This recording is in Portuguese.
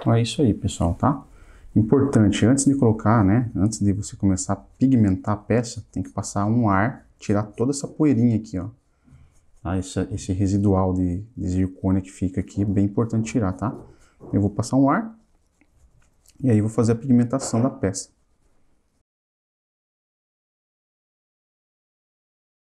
Então é isso aí, pessoal, tá? Importante, antes de colocar, né? Antes de você começar a pigmentar a peça, tem que passar um ar, tirar toda essa poeirinha aqui, ó. Tá? Esse, esse residual de, de zircônia que fica aqui, é bem importante tirar, tá? Eu vou passar um ar e aí vou fazer a pigmentação da peça.